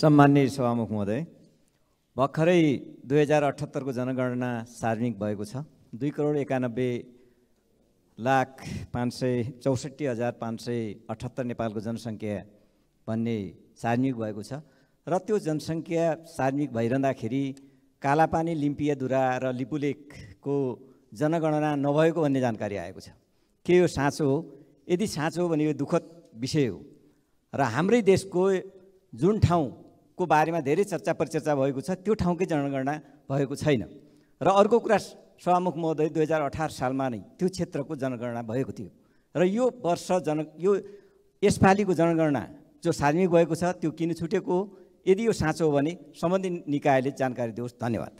सम्मान्य सभामुख महोदय भर्खरै दुई हजार अठहत्तरको जनगणना सार्वजनिक भएको छ दुई करोड एकानब्बे लाख पाँच सय चौसठी हजार पाँच सय अठहत्तर नेपालको जनसङ्ख्या भन्ने सार्वजनिक भएको छ र त्यो जनसङ्ख्या सार्वजनिक भइरहँदाखेरि कालापानी लिम्पियाधुरा र लिपुलेकको जनगणना नभएको भन्ने जानकारी आएको छ के यो साँचो हो यदि साँचो हो भने यो दुःखद विषय हो र हाम्रै देशको जुन ठाउँ को बारेमा धेरै चर्चा परिचर्चा भएको छ त्यो ठाउँकै जनगणना भएको छैन र अर्को कुरा सभामुख महोदय दुई हजार अठार सालमा नै त्यो क्षेत्रको जनगणना भएको थियो र यो वर्ष जन यो यसपालिको जनगणना जो सार्वजनिक भएको छ त्यो किन छुटेको यदि यो साँचो हो भने सम्बन्धित निकायले जानकारी दियोस् धन्यवाद